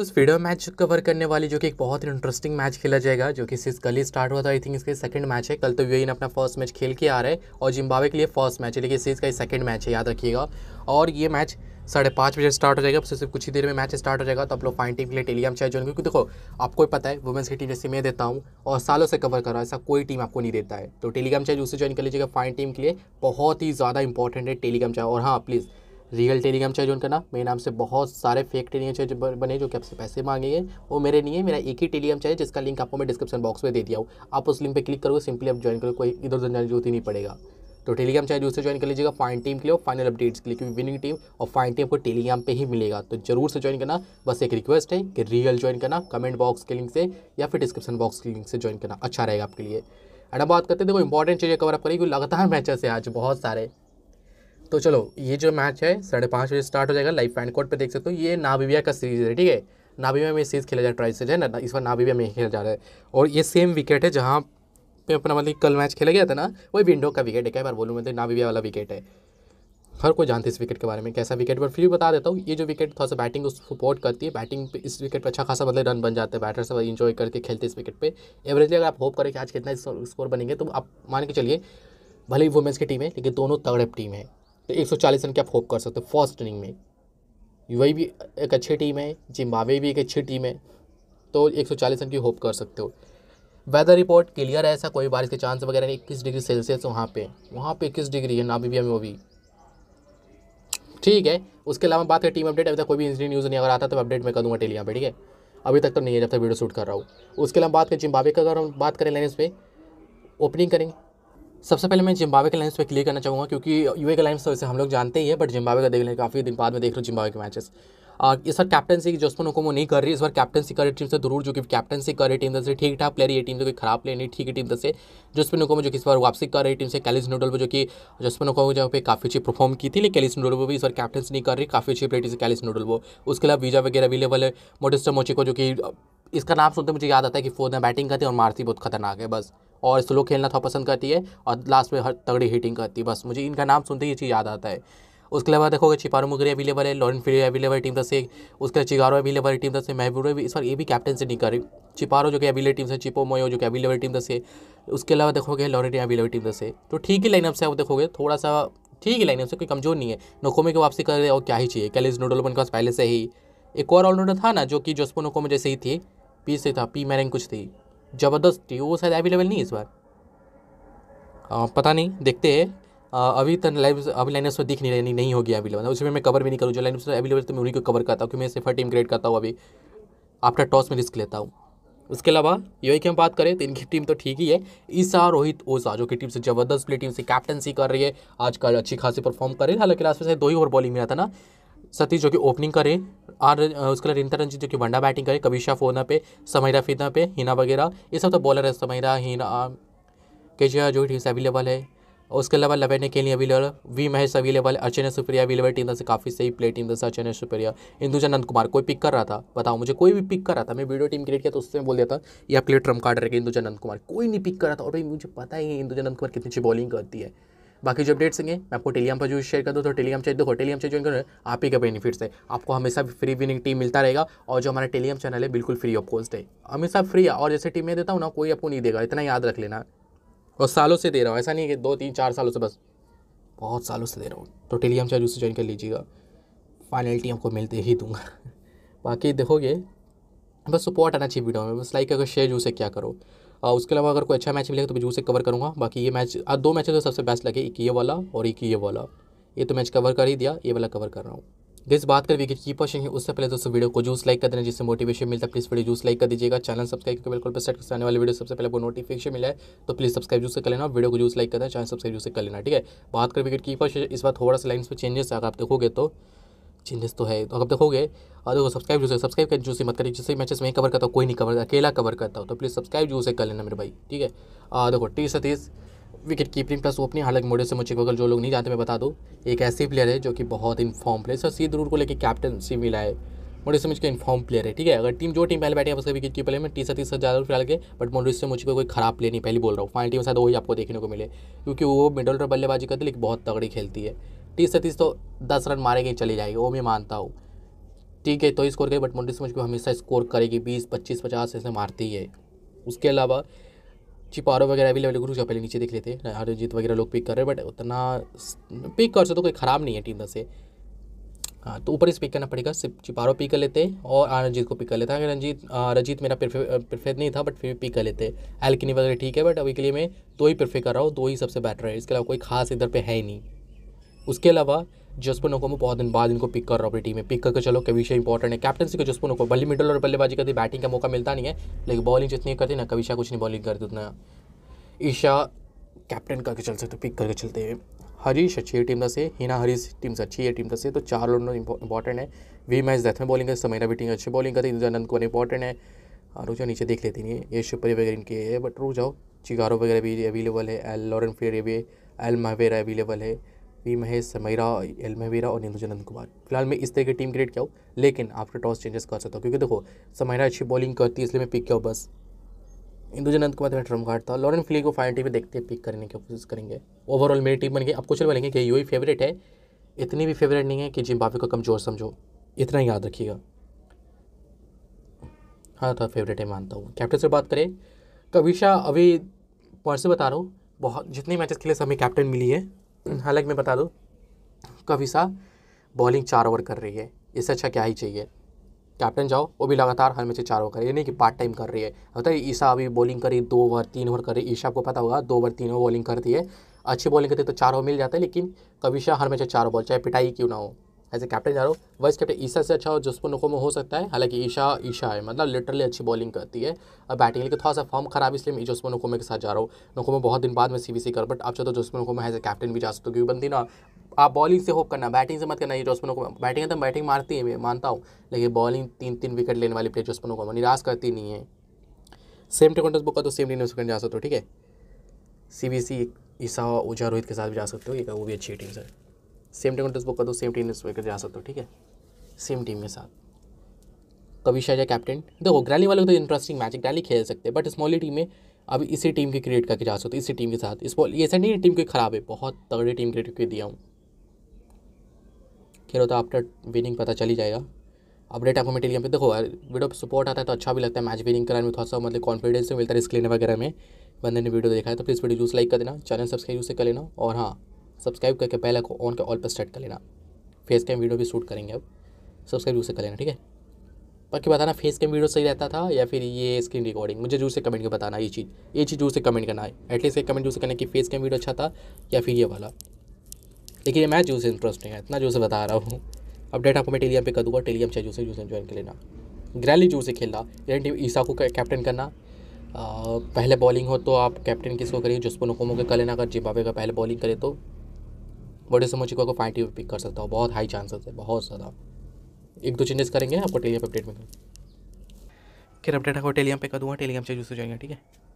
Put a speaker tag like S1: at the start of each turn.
S1: उस freedom match cover करने वाली जो कि एक बहुत ही इंटरेस्टिंग मैच खेला जाएगा जो कि सिर्फ कल ही स्टार्ट हुआ था आई थिंक इसके सेकंड मैच है कल तो यूएन अपना फर्स्ट मैच खेल के आ रहा है और जिम्बावे के लिए फर्स्ट मैच है लेकिन सीरीज का ही सेकंड मैच है याद रखिएगा और ये मैच साढ़े पाँच बजे स्टार्ट हो जाएगा सबसे कुछ ही देर में मैच स्टार्ट हो जाएगा तो आप लोग फाइन टीम के लिए टेलीग्राम चैट जो क्योंकि देखो आपको ही पता है वुमेंस की टीम जैसे मैं देता हूँ और सालों से कवर कर रहा ऐसा कोई टीम आपको नहीं देता है तो टेलीग्राम चैट उसे ज्वाइन कर लीजिएगा फाइन टीम के लिए बहुत ही ज़्यादा इंपॉर्टेंट है टेलीग्राम चैट और हाँ please real Telegram channel join करना मेरे नाम से बहुत सारे फेक टेलीग्राम चैनल बने जो कि आपसे पैसे मांगेंगे वो मेरे नहीं है मेरा एक ही टेलीग्राम चैनल जिसका लिंक आपको मैं डिस्क्रिप्शन बॉक्स में दे दिया हूँ आप उस लिंक पर क्लिक करोगे सिंपली आप ज्वाइन करो कोई इधर उधर जरूरत ही नहीं पड़ेगा तो टेलीग्राम चैनल दूसरे ज्वाइन कर लीजिएगा फाइन टीम के लिए और फाइनल अपडेट्स के लिए क्योंकि विनिंग टीम और फाइन टीम को टेलीग्राम पे ही मिलेगा तो जरूर से ज्वाइन करना बस एक रिक्वेस्ट है कि रियल ज्वाइन करना कमेंट बॉक्स के लिंक से या फिर डिस्क्रिप्शन बॉक्स के लिंक से ज्वाइन करना अच्छा रहेगा आपके लिए एंड बात करते हैं देखो इंपॉर्टेंट चीज़ें कवर अप करेगी लगातार मैचेस है आज बहुत सारे तो चलो ये जो मैच है साढ़े पाँच बजे स्टार्ट हो जाएगा लाइव फैन कोर्ट पे देख सकते हो ये नाबिबिया का सीरीज़ है ठीक है नाबिबिया में सीरीज़ खेला जा रहा है ट्राई सीरीज है ना इस बार नाबिबिया में ही खेला जा रहा है और ये सेम विकेट है जहाँ पे अपना मतलब कल मैच खेला गया था ना वही विंडो का विकेट है कई बार बोलूँ मतलब तो, नाबिबिया वाला विकेट है हर कोई जानते इस विकेट के बारे में कैसा विकेट पर फिर भी बता देता हूँ ये जो विकेट थोड़ा सा बैटिंग को सपोर्ट करती है बैटिंग पे इस विकेट पर अच्छा खासा मतलब रन बन जाता है बैटर सब इन्जॉय करके खेलते इस विकेट पे एवरेजली अगर आप होप करें कि आज कितना स्कोर बनेंगे तो आप मान के चलिए भले ही वुमेंस की टीम है लेकिन दोनों तगड़े टीम है तो 140 रन की आप होप कर सकते हो फर्स्ट इनिंग में यू भी एक अच्छी टीम है जिम्बावे भी एक अच्छी टीम है तो 140 रन की होप कर सकते हो वेदर रिपोर्ट क्लियर है ऐसा कोई बारिश के चांस वगैरह नहीं इक्कीस डिग्री सेल्सियस वहाँ पे वहाँ पे इक्कीस डिग्री है भी हमें वो भी ठीक है उसके अलावा बात है टीम अपडेट अभी तक कोई भी इंसिडेंट न्यूज़ नहीं अगर आता तो अपडेट मैं कर दूँगा टेली ठीक है अभी तक तो नहीं है जब तक वीडियो शूट कर रहा हूँ उसके अलावा बात करें जिम्बावे का अगर हम बात करें लेने पे ओपनिंग करेंगे सबसे पहले मैं जिम्बावे के लाइन्स पे क्लियर करना चाहूँगा क्योंकि यूए के लाइन्स तो वैसे हम लोग जानते ही है बट जिम्बावे का देख लें काफ़ी दिन बाद में देख रहे हैं जिम्बावे के मैचेस इस बार कैप्टनसी की जोस्मन हुकुमो नहीं कर रही इस बार कैप्टनसी कर रही टीम से जरूर जो कि कैप्टनसी कर रही टीम से ठीक ठाक प्लेयर ये टीम से कोई खराब प्लेयर नहीं ठीक है टीम से जोस्मन हुकुमो जो कि इस बार वापसी कर रही टीम से कैलिस नूडल पर जो कि जसपन हुकुमो जहाँ पे काफ़ी अच्छी परफॉर्म की थी लेकिन कैलिस नूडल भी इस बार कैप्टनसी नहीं कर रही काफ़ी अच्छी प्लेयर से कैलिस नूडल वो उसके अलावा वीजा वगैरह अवेलेबल है मोटिस्टर मोची को जो कि इसका नाम सुनते मुझे याद आता है कि फोर्थ में बैटिंग करती है और मारती बहुत खतरनाक है बस और स्लो खेलना थोड़ा पसंद करती है और लास्ट में हर तगड़ी हिटिंग करती है बस मुझे इनका नाम सुनते ही ये चीज़ याद आता है उसके अलावा देखोगे छिपारू मुगरी अवेलेबल है लॉरिन फिलियो अवेलेबल टीम दस से उसके अलावा चिगारो अवेलेबल टीम तरफ से महबूर भी इस बार ये भी कैप्टन से नहीं करी छिपारो जो कि अवेलेबल टीम से चिपो मोयो जो कि अवेलेबल टीम तरफ से उसके अलावा देखोगे लॉरेटिया अवेलेबल टीम दस से तो ठीक ही लाइनअप से आप देखोगे थोड़ा सा ठीक ही लाइनअप से कोई कमजोर नहीं है नोकोमे की वापसी कर रहे और क्या ही चाहिए कैलिस नूडल उनके पास पहले से ही एक और ऑलराउंडर था ना जो कि जोस्पो नोकोमे जैसे ही थी पी से था पी मैरिंग कुछ थी ज़बरदस्त थी वो शायद अवेलेबल नहीं इस बार आ, पता नहीं देखते हैं अभी तक लाइव अभी लाइनअप्स में तो दिख नहीं रही नहीं होगी अवेलेबल उसमें मैं कवर भी नहीं करूँ जो लाइनअप्स में अवेलेबल तो मैं उन्हीं को कवर करता हूँ क्योंकि मैं सिफर टीम क्रिएट करता हूँ अभी आफ्टर टॉस में रिस्क लेता हूँ उसके अलावा यही की हम बात करें तो इनकी टीम तो ठीक ही है ईसा रोहित ओसा जो कि टीम से जबरदस्त प्ले टीम से कैप्टनसी कर रही है आजकल अच्छी खासी परफॉर्म कर रही है हालांकि लास्ट में दो ही ओवर बॉलिंग में आता ना सतीश जो कि ओपनिंग करे और उसके लिए रिंता रंजीत जो कि वनडा बैटिंग करे कविशा फोना पे समयरा फिना पे हिना वगैरह ये सब तो बॉलर है समयरा हिना के जो जो ठीक से अवेलेबल है उसके अलावा लवेने के लिए available V Mahesh available Archana Supriya available team से काफ़ी सही प्ले टीम दस अर्चना सुप्रिया इंदुजा नंद कुमार कोई पिक कर रहा था बताओ मुझे कोई भी पिक कर रहा था मैं वीडियो टीम क्रिएट किया तो उससे बोल दिया था या आपके ट्रम कार्ड रहेगा इंदुजा नंद कुमार कोई नहीं पिक कर रहा था और भाई मुझे पता ही है इंदुजा नंद कुमार कितनी अच्छी बॉलिंग करती है बाकी जो अपडेट्स होंगे मैं आपको टेलीग्राम पर जो शेयर कर दूँ तो टेलीग्राम चाहिए देखो टेलीग्राम चाहिए ज्वाइन करो आप ही का बेनिफिट्स है आपको हमेशा फ्री विनिंग टीम मिलता रहेगा और जो हमारा टेलीग्राम चैनल है बिल्कुल फ्री ऑफ कॉस्ट है हमेशा फ्री है और जैसे टीम में देता हूँ ना कोई आपको नहीं देगा इतना याद रख लेना और सालों से दे रहा हूँ ऐसा नहीं है कि दो तीन चार सालों से बस बहुत सालों से दे रहा हूँ तो टेलीग्राम चैनल से ज्वाइन कर लीजिएगा फाइनलिटी आपको मिलते ही दूंगा बाकी देखोगे बस सपोर्ट आना चाहिए वीडियो में बस लाइक अगर शेयर जो से क्या करो उसके अलावा अगर कोई अच्छा मैच मिलेगा तो मैं जू से कवर करूँगा बाकी ये मैच आज दो मैचेज तो सबसे बेस्ट लगे एक ये वाला और एक ये वाला ये तो मैच कवर कर ही दिया ये वाला कवर कर रहा हूँ जिस बात कर विकेट कीपर से उससे पहले दोस्तों वीडियो को जूस लाइक कर देना जिससे मोटिवेशन मिलता है प्लीज़ वीडियो जूस लाइक कर दीजिएगा चैनल सब्सक्राइब करके बिल्कुल सेट करने वाले वीडियो सबसे पहले को नोटिफिकेशन मिला है तो प्लीज़ सब्सक्राइब जूस कर लेना वीडियो को जूस लाइक करना चैनल सब्सक्राइब जूस कर लेना ठीक है बात कर विकेट कीपर इस बार थोड़ा सा लाइन पर चेंजेस अगर आप देखोगे तो चेंजेस तो है तो अब देखोगे और देखो सब्सक्राइब जो है सब्सक्राइब कर जूस मत करिए जैसे मैचेस में कवर करता हूँ कोई नहीं कवर अकेला कवर करता हूँ तो प्लीज़ सब्सक्राइब से कर लेना मेरे भाई ठीक है और देखो T Satish wicket keeping plus opening हालांकि मोडे से मुझे अगर जो लोग नहीं जानते मैं बता दूँ एक ऐसी प्लेयर है जो कि बहुत इनफॉर्म प्लेयर सर सी रूर को लेकर कैप्टनसी मिला है मोडी से मुझे इन्फॉर्म प्लेयर है ठीक है अगर टीम जो टीम पहले बैठे उसका विकेट कीपर है मैं टी सतीस ज़्यादा फिलहाल के बट मोडी से मुझे कोई खराब प्लेयर नहीं पहले बोल रहा हूँ फाइनल टीम शायद वही आपको देखने को मिले क्योंकि वो मिडल और बल्लेबाजी करते लेकिन बहुत तगड़ी खेलती है तीस से तीस तो दस रन मारेंगे चले जाएंगे वो मैं मानता हूँ ठीक है तो ही स्कोर करेगी बट मुंडी को हमेशा स्कोर करेगी बीस पच्चीस पचास ऐसे मारती है उसके अलावा चिपारो वगैरह अवेलेबल गुरु पहले नीचे देख लेते हैं हरजीत वगैरह लोग पिक कर रहे हैं बट उतना पिक कर सकते तो कोई ख़राब नहीं है टीम से हाँ तो ऊपर ही पिक करना पड़ेगा सिर्फ चिपारो पिक कर लेते और रंजीत को पिक कर लेते हैं अगर रंजीत रंजीत मेरा प्रिफे नहीं था बट फिर भी पिक कर लेते एल्किनी वगैरह ठीक है बट अभी के लिए मैं दो ही प्रिफे कर रहा हूँ दो ही सबसे बेटर है इसके अलावा कोई खास इधर पर है ही नहीं उसके अलावा जसपन में बहुत दिन बाद इनको पिक कर रहा हूँ अपनी टीम में पिक करके चलो कविशा इंपॉर्टेंट है कैप्टनसी को जसपन ओको बल्ली मिडल और बल्लेबाजी करती बैटिंग का मौका मिलता नहीं है लेकिन बॉलिंग जितनी करती ना कविशा कुछ नहीं बॉलिंग करती उतना ईशा कैप्टन करके चल सकते पिक करके चलते हैं हरीश अच्छी है टीम से हिना हरीश टीम से अच्छी है टीम से तो चार लोग इंपॉर्टेंट है वी मैच डेथ में बॉलिंग करते समय भी टीम अच्छी बॉलिंग करती इंद्र को इंपॉर्टेंट है आरोजा हाँ, नीचे देख लेती नहीं ये शिपरी वगैरह इनके है बट रो जाओ चिगारो वगैरह भी अवेलेबल है एल लॉरेंट फेयर भी एल महवेरा अवेलेबल है पी महेश समीरा एल महवीरा और नींदू चंदन कुमार फिलहाल मैं इस तरह की टीम क्रिएट किया हूँ लेकिन आफ्टर टॉस चेंजेस कर सकता हूँ क्योंकि देखो समीरा अच्छी बॉलिंग करती है इसलिए मैं पिक किया बस इंदू जनंद कुमार मैं ट्रम काटता था लॉरेंट फिली को फाइनल टीम देखते पिक करने की कोशिश करेंगे ओवरऑल मेरी टीम बन गई आप कुछ बोलेंगे कि यू फेवरेट है इतनी भी फेवरेट नहीं है कि जिम बाबे को कमज़ोर समझो इतना याद रखिएगा हाँ था तो फेवरेट है मानता हूँ कैप्टन से बात करें कविशा अभी पर्स बता रहा हूँ बहुत जितने मैचेस खेले सब हमें कैप्टन मिली है हालांकि मैं बता दूँ सा बॉलिंग चार ओवर कर रही है इससे अच्छा क्या ही चाहिए कैप्टन जाओ वो भी लगातार हर में से चार ओवर कर रही है नहीं कि पार्ट टाइम कर रही है होता है ईशा अभी बॉलिंग करी दो ओवर तीन ओवर करी ईशा को पता होगा दो ओवर तीन ओवर बॉलिंग करती है अच्छी बॉलिंग करती है तो चार ओवर मिल जाता है लेकिन कविशा हर में से चार ओवर चाहे पिटाई क्यों ना हो एज ए कैप्टन जा रहा हूँ वाइस कैप्टन ईशा से अच्छा जसपुर नुको में हो सकता है हालांकि ईशा ईशा है मतलब लिटरली अच्छी बॉलिंग करती है और बैटिंग लेकिन थोड़ा सा फॉर्म खराब इसलिए मैं जसपुर नकोमे के साथ जा रहा हूँ नकोमे बहुत दिन बाद में सी बी सी कर बट आप चाहते हो जसपुर नकोमे एज ए कैप्टन भी जा सकते हो क्योंकि बंदी ना आप बॉलिंग से होप करना बैटिंग से मत करना ये जोस्पनों को बैटिंग है तो बैटिंग मारती है मैं मानता हूँ लेकिन बॉलिंग तीन तीन विकेट लेने वाली प्लेयर जोस्पनों में निराश करती नहीं है सेम टेकोटस बुक का तो सेम टीम सेकंड जा सकते हो ठीक है सी बी सी ईसा ओझा रोहित के साथ भी जा सकते हो वो भी अच्छी टीम है सेम टीम का बुक कर दो सेम टीम में कर जा सकते हो ठीक है सेम टीम के साथ कभी शाह कैप्टन देखो ग्रैली वाले तो इंटरेस्टिंग मैच ग्रैली खेल सकते हैं बट स्मॉली टीम में अभी इसी टीम की क्रिएट करके जा सकते हो इसी टीम के साथ इस ये ऐसा नहीं टीम की खराब है बहुत तगड़ी टीम क्रिएट करके दिया हूँ खेलो तो आफ्टर विनिंग पता चल ही जाएगा अपडेट आपको मटेरियल पे देखो वीडियो सपोर्ट आता है तो अच्छा भी लगता है मैच विनिंग कराने में थोड़ा सा मतलब कॉन्फिडेंस मिलता है स्क्रीन वगैरह में बंदे ने वीडियो देखा है तो प्लीज़ वीडियो यूज़ लाइक कर देना चैनल सब्सक्राइब यूज़ कर लेना और हाँ सब्सक्राइब करके पहले को ऑन का ऑल पर सेट कर लेना फेस कैम वीडियो भी शूट करेंगे अब सब्सक्राइब से कर लेना ठीक है बाकी बताना फेस कैम वीडियो सही रहता था या फिर ये स्क्रीन रिकॉर्डिंग मुझे जरूर से कमेंट कर बताना ये चीज़ ये चीज़ जरूर से कमेंट करना है एटलीस्ट कमेंट जरूर से करना कि फेस कैम वीडियो अच्छा था या फिर ये वाला लेकिन ये मैच जरूर से इंटरेस्टिंग है इतना जो से बता रहा हूँ अपडेट आपको मैं टेलीम पे कर दूँगा टेलीम से जो से जूस ज्वाइन कर लेना ग्रैली जो से खेलना यानी टीम ईसा को कैप्टन करना आ, पहले बॉलिंग हो तो आप कैप्टन किसको करिए जिसपो नकोमो के कर लेना अगर जिम्बाब्वे का पहले बॉलिंग करे तो बड़े समोचे को फाइव में पिक कर सकता हूँ बहुत हाई चांसेस है बहुत ज़्यादा एक दो चेंजेस करेंगे आपको टेलीग्राम अपडेट में फिर अपडेट आपको टेलीग्राम पे कर दूँगा टेलीग्राम से जूस हो जाएंगे ठीक है